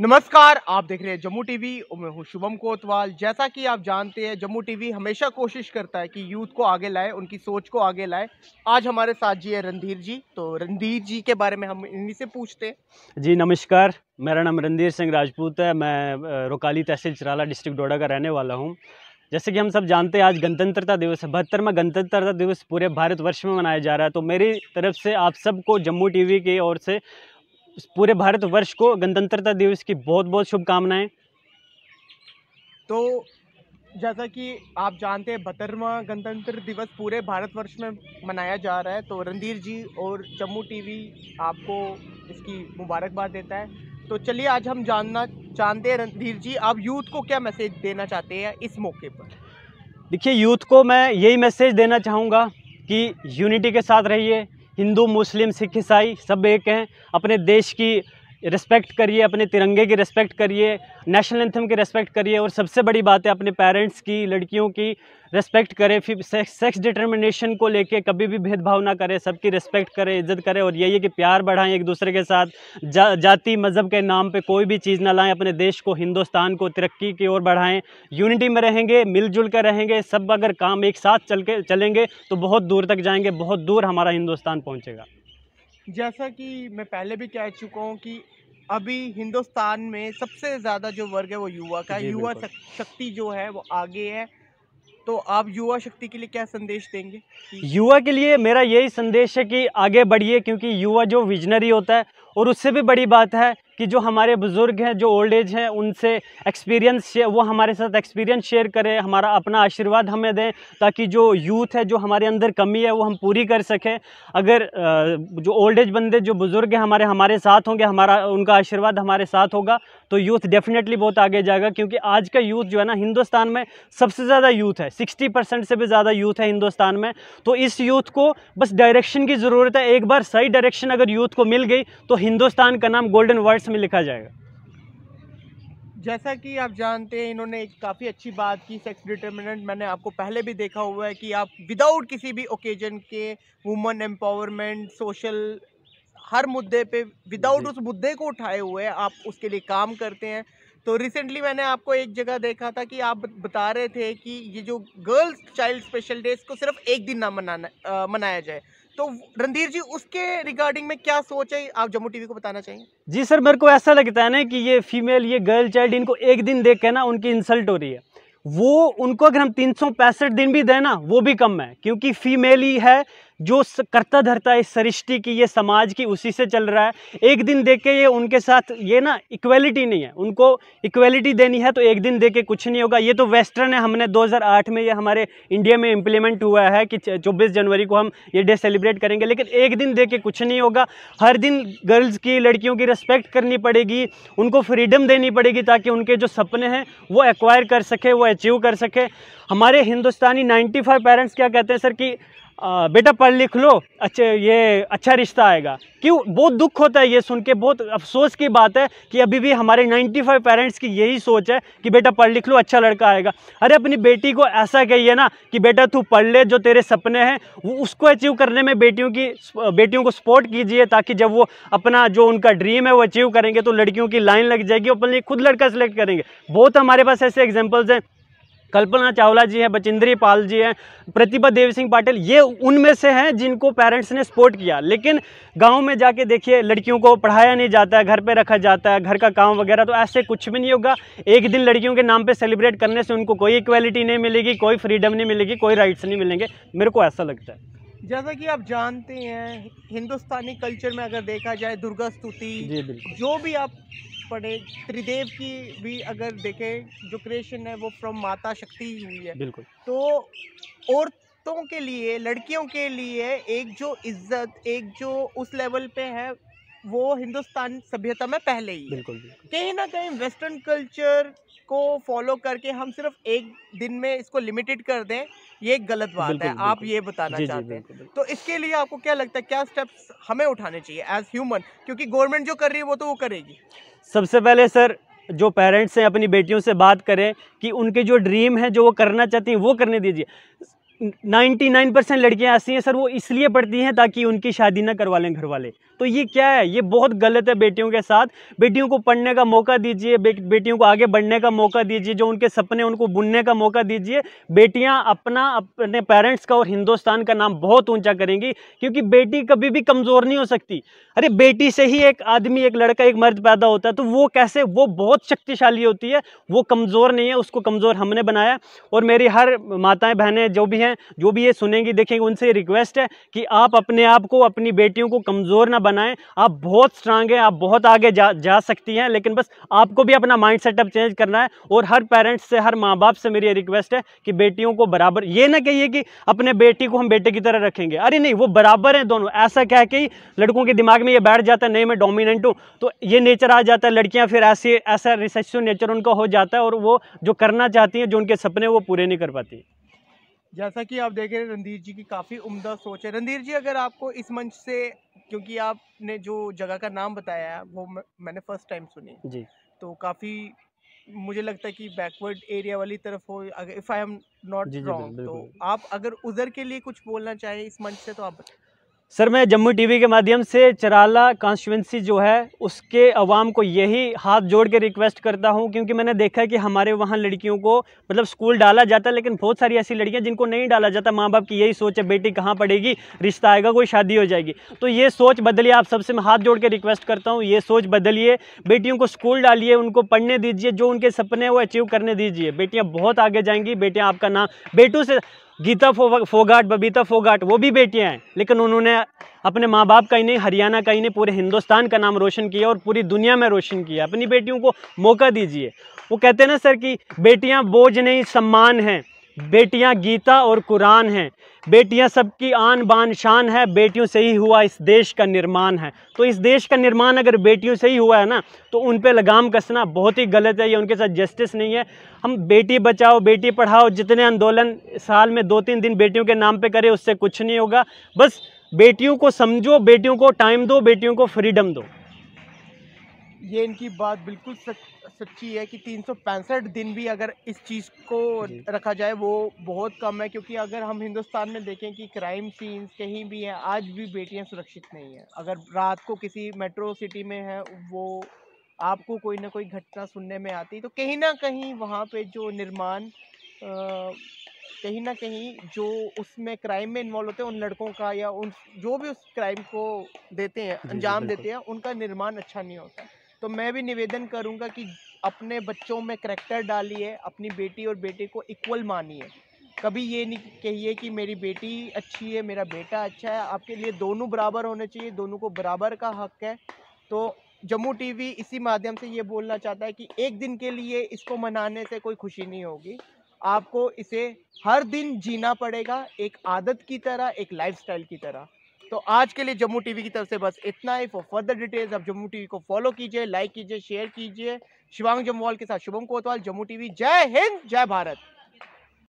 नमस्कार आप देख रहे हैं जम्मू टीवी और मैं हूँ शुभम कोतवाल जैसा कि आप जानते हैं जम्मू टीवी हमेशा कोशिश करता है कि यूथ को आगे लाए उनकी सोच को आगे लाए आज हमारे साथ जी है रणधीर जी तो रणधीर जी के बारे में हम इन्हीं से पूछते हैं जी नमस्कार मेरा नाम रणधीर सिंह राजपूत है मैं रोकाली तहसील चराला डिस्ट्रिक्ट डोडा का रहने वाला हूँ जैसे कि हम सब जानते हैं आज गणतंत्रता दिवस है बहत्तरवा गणतंत्रता दिवस पूरे भारतवर्ष में मनाया जा रहा है तो मेरी तरफ से आप सबको जम्मू टीवी की ओर से पूरे भारतवर्ष को गणतंत्रता दिवस की बहुत बहुत शुभकामनाएं तो जैसा कि आप जानते हैं बतरवा गणतंत्र दिवस पूरे भारतवर्ष में मनाया जा रहा है तो रणधीर जी और जम्मू टीवी आपको इसकी मुबारकबाद देता है तो चलिए आज हम जानना जानते हैं रणधीर जी आप यूथ को क्या मैसेज देना चाहते हैं इस मौके पर देखिए यूथ को मैं यही मैसेज देना चाहूँगा कि यूनिटी के साथ रहिए हिंदू मुस्लिम सिख ईसाई सब एक हैं अपने देश की रिस्पेक्ट करिए अपने तिरंगे की रिस्पेक्ट करिए नेशनल एंथम की रिस्पेक्ट करिए और सबसे बड़ी बात है अपने पेरेंट्स की लड़कियों की रिस्पेक्ट करें फिर सेक्स डिटर्मिनेशन को लेके कभी भी भेदभाव ना करें सबकी रिस्पेक्ट करें इज्जत करें और यही है कि प्यार बढ़ाएं एक दूसरे के साथ जा, जाति मज़हब के नाम पे कोई भी चीज़ ना लाएं अपने देश को हिंदुस्तान को तरक्की की ओर बढ़ाएं यूनिटी में रहेंगे मिलजुल कर रहेंगे सब अगर काम एक साथ चल के चलेंगे तो बहुत दूर तक जाएंगे बहुत दूर हमारा हिंदुस्तान पहुँचेगा जैसा कि मैं पहले भी कह चुका हूँ कि अभी हिंदुस्तान में सबसे ज़्यादा जो वर्ग है वो युवा का है युवा शक्ति जो है वो आगे है तो आप युवा शक्ति के लिए क्या संदेश देंगे युवा के लिए मेरा यही संदेश है कि आगे बढ़िए क्योंकि युवा जो विजनरी होता है और उससे भी बड़ी बात है कि जो हमारे बुज़ुर्ग हैं जो ओल्ड एज हैं उनसे एक्सपीरियंस वो हमारे साथ एक्सपीरियंस शेयर करें हमारा अपना आशीर्वाद हमें दें ताकि जो यूथ है जो हमारे अंदर कमी है वो हम पूरी कर सकें अगर जो ओल्ड एज बंदे जो बुज़ुर्ग हैं हमारे हमारे साथ होंगे हमारा उनका आशीर्वाद हमारे साथ होगा तो यूथ डेफिनेटली बहुत आगे जाएगा क्योंकि आज का यूथ जो है ना हिंदुस्तान में सबसे ज़्यादा यूथ है सिक्सटी परसेंट से भी ज़्यादा यूथ है हिंदुस्तान में तो इस यूथ को बस डायरेक्शन की ज़रूरत है एक बार सही डायरेक्शन अगर यूथ को मिल गई तो हिंदुस्तान का नाम गोल्डन वर्ड्स में लिखा जाएगा जैसा कि आप जानते हैं इन्होंने एक काफ़ी अच्छी बात की सेक्स डिटर्मिनेंट मैंने आपको पहले भी देखा हुआ है कि आप विदाउट किसी भी ओकेजन के वुमन एम्पावरमेंट सोशल हर मुद्दे पे विदाउट उस मुद्दे को उठाए हुए आप उसके लिए काम करते हैं तो रिसेंटली मैंने आपको एक जगह देखा था कि आप बता रहे थे कि ये जो गर्ल्स चाइल्ड स्पेशल डे इसको सिर्फ एक दिन ना मनाना मनाया जाए तो रणधीर जी उसके रिगार्डिंग में क्या सोच है आप जम्मू टीवी को बताना चाहिए जी सर मेरे को ऐसा लगता है ना कि ये फीमेल ये गर्ल चाइल्ड इनको एक दिन देख के ना उनकी इंसल्ट हो रही है वो उनको अगर हम तीन दिन भी दें ना वो भी कम है क्योंकि फीमेल ही है जो करता धरता है सृष्टि की ये समाज की उसी से चल रहा है एक दिन दे के ये उनके साथ ये ना इक्वलिटी नहीं है उनको इक्वलिटी देनी है तो एक दिन दे के कुछ नहीं होगा ये तो वेस्टर्न है हमने 2008 में ये हमारे इंडिया में इम्प्लीमेंट हुआ है कि 24 जनवरी को हम ये डे सेलिब्रेट करेंगे लेकिन एक दिन दे के कुछ नहीं होगा हर दिन गर्ल्स की लड़कियों की रिस्पेक्ट करनी पड़ेगी उनको फ्रीडम देनी पड़ेगी ताकि उनके जो सपने हैं वो एक्वायर कर सके वो अचीव कर सकें हमारे हिंदुस्तानी 95 पेरेंट्स क्या कहते हैं सर कि आ, बेटा पढ़ लिख लो अच्छे ये अच्छा रिश्ता आएगा क्यों बहुत दुख होता है ये सुन के बहुत अफसोस की बात है कि अभी भी हमारे 95 पेरेंट्स की यही सोच है कि बेटा पढ़ लिख लो अच्छा लड़का आएगा अरे अपनी बेटी को ऐसा कहिए ना कि बेटा तू पढ़ ले जो तेरे सपने हैं वो उसको अचीव करने में बेटियों की बेटियों को सपोर्ट कीजिए ताकि जब वो अपना जो उनका ड्रीम है वो अचीव करेंगे तो लड़कियों की लाइन लग जाएगी अपने खुद लड़का सेलेक्ट करेंगे बहुत हमारे पास ऐसे एग्जाम्पल्स हैं कल्पना चावला जी हैं बचिंद्री पाल जी हैं प्रतिभा देव सिंह पाटिल ये उनमें से हैं जिनको पेरेंट्स ने सपोर्ट किया लेकिन गांव में जाके देखिए लड़कियों को पढ़ाया नहीं जाता है घर पे रखा जाता है घर का काम वगैरह तो ऐसे कुछ भी नहीं होगा एक दिन लड़कियों के नाम पर सेलिब्रेट करने से उनको कोई इक्वलिटी नहीं मिलेगी कोई फ्रीडम नहीं मिलेगी कोई राइट्स नहीं मिलेंगे मेरे को ऐसा लगता है जैसा कि आप जानते हैं हिंदुस्तानी कल्चर में अगर देखा जाए दुर्गा स्तुति जो भी आप पड़े त्रिदेव की भी अगर देखें जो क्रिएशन है वो फ्रॉम माता शक्ति ही हुई है बिल्कुल तो औरतों के लिए लड़कियों के लिए एक जो इज्जत एक जो उस लेवल पे है वो हिंदुस्तान सभ्यता में पहले ही बिल्कुल कहीं ना कहीं वेस्टर्न कल्चर को फॉलो करके हम सिर्फ एक दिन में इसको लिमिटेड कर दें ये गलत बात बिल्कुल, है बिल्कुल, आप ये बताना जी, चाहते हैं तो इसके लिए आपको क्या लगता है क्या स्टेप्स हमें उठाने चाहिए एज ह्यूमन क्योंकि गवर्नमेंट जो कर रही है वो तो वो करेगी सबसे पहले सर जो पेरेंट्स हैं अपनी बेटियों से बात करें कि उनके जो ड्रीम है जो वो करना चाहती हैं वो करने दीजिए 99 परसेंट लड़कियाँ ऐसी हैं सर वो इसलिए पढ़ती हैं ताकि उनकी शादी ना करवा लें घर वाले तो ये क्या है ये बहुत गलत है बेटियों के साथ बेटियों को पढ़ने का मौका दीजिए बे, बेटियों को आगे बढ़ने का मौका दीजिए जो उनके सपने उनको बुनने का मौका दीजिए बेटियाँ अपना अपने पेरेंट्स का और हिंदुस्तान का नाम बहुत ऊँचा करेंगी क्योंकि बेटी कभी भी कमज़ोर नहीं हो सकती अरे बेटी से ही एक आदमी एक लड़का एक मर्द पैदा होता है तो वो कैसे वो बहुत शक्तिशाली होती है वो कमज़ोर नहीं है उसको कमज़ोर हमने बनाया और मेरी हर माताएँ बहनें जो भी हैं हैं जो भी ये सुनेंगे देखेंगे उनसे रिक्वेस्ट है कि आप अपने आप को अपनी बेटियों को कमज़ोर ना बनाएं आप बहुत स्ट्रांग हैं आप बहुत आगे जा जा सकती हैं लेकिन बस आपको भी अपना माइंड सेटअप चेंज करना है और हर पेरेंट्स से हर माँ बाप से मेरी रिक्वेस्ट है कि बेटियों को बराबर ये ना कहिए कि अपने बेटी को हम बेटे की तरह रखेंगे अरे नहीं वो बराबर हैं दोनों ऐसा कह के लड़कों के दिमाग में ये बैठ जाता है नहीं मैं डोमिनेंट हूँ तो ये नेचर आ जाता है लड़कियाँ फिर ऐसे ऐसा रिसेसिव नेचर उनका हो जाता है और वो जो करना चाहती हैं जो उनके सपने वो पूरे नहीं कर पाती जैसा कि आप देख रहे हैं रणधीर जी की काफ़ी उम्दा सोच है रणधीर जी अगर आपको इस मंच से क्योंकि आपने जो जगह का नाम बताया है वो मैंने फर्स्ट टाइम सुनी जी तो काफ़ी मुझे लगता है कि बैकवर्ड एरिया वाली तरफ हो अगर if I am not wrong तो आप अगर उधर के लिए कुछ बोलना चाहें इस मंच से तो आप बताए सर मैं जम्मू टीवी के माध्यम से चराला कॉन्स्टिट्यूंसी जो है उसके आवाम को यही हाथ जोड़ के रिक्वेस्ट करता हूँ क्योंकि मैंने देखा कि हमारे वहाँ लड़कियों को मतलब स्कूल डाला जाता है लेकिन बहुत सारी ऐसी लड़कियाँ जिनको नहीं डाला जाता माँ बाप की यही सोच है बेटी कहाँ पड़ेगी रिश्ता आएगा कोई शादी हो जाएगी तो ये सोच बदलिए आप सबसे मैं हाथ जोड़ के रिक्वेस्ट करता हूँ ये सोच बदलिए बेटियों को स्कूल डालिए उनको पढ़ने दीजिए जो उनके सपने हैं वो अचीव करने दीजिए बेटियाँ बहुत आगे जाएंगी बेटियाँ आपका नाम बेटू से गीता फोगाट बबीता फोगाट वो भी बेटियां हैं लेकिन उन्होंने अपने माँ बाप का ही नहीं हरियाणा का ही नहीं पूरे हिंदुस्तान का नाम रोशन किया और पूरी दुनिया में रोशन किया अपनी बेटियों को मौका दीजिए वो कहते हैं ना सर कि बेटियाँ बोझ नहीं सम्मान हैं बेटियां गीता और कुरान हैं बेटियां सबकी आन बान शान है बेटियों से ही हुआ इस देश का निर्माण है तो इस देश का निर्माण अगर बेटियों से ही हुआ है ना तो उन पर लगाम कसना बहुत ही गलत है ये उनके साथ जस्टिस नहीं है हम बेटी बचाओ बेटी पढ़ाओ जितने आंदोलन साल में दो तीन दिन बेटियों के नाम पर करें उससे कुछ नहीं होगा बस बेटियों को समझो बेटियों को टाइम दो बेटियों को फ्रीडम दो ये इनकी बात बिल्कुल सच, सच्ची है कि तीन दिन भी अगर इस चीज़ को रखा जाए वो बहुत कम है क्योंकि अगर हम हिंदुस्तान में देखें कि क्राइम सीन्स कहीं भी हैं आज भी बेटियां सुरक्षित नहीं हैं अगर रात को किसी मेट्रो सिटी में है वो आपको कोई ना कोई घटना सुनने में आती तो कहीं ना कहीं वहाँ पर जो निर्माण कहीं ना कहीं जो उसमें क्राइम में इन्वॉल्व होते हैं उन लड़कों का या उन जो भी उस क्राइम को देते हैं अंजाम देते हैं उनका निर्माण अच्छा नहीं होता तो मैं भी निवेदन करूँगा कि अपने बच्चों में करैक्टर डालिए अपनी बेटी और बेटे को इक्वल मानिए कभी ये नहीं कहिए कि मेरी बेटी अच्छी है मेरा बेटा अच्छा है आपके लिए दोनों बराबर होने चाहिए दोनों को बराबर का हक है तो जम्मू टीवी इसी माध्यम से ये बोलना चाहता है कि एक दिन के लिए इसको मनाने से कोई खुशी नहीं होगी आपको इसे हर दिन जीना पड़ेगा एक आदत की तरह एक लाइफस्टाइल की तरह तो आज के लिए जम्मू टीवी की तरफ से बस इतना ही फॉर फर्दर डिटेल्स आप जम्मू टीवी को फॉलो कीजिए लाइक कीजिए शेयर कीजिए शिवांग जम्वाल के साथ शुभम कोतवाल जम्मू टीवी जय हिंद जय भारत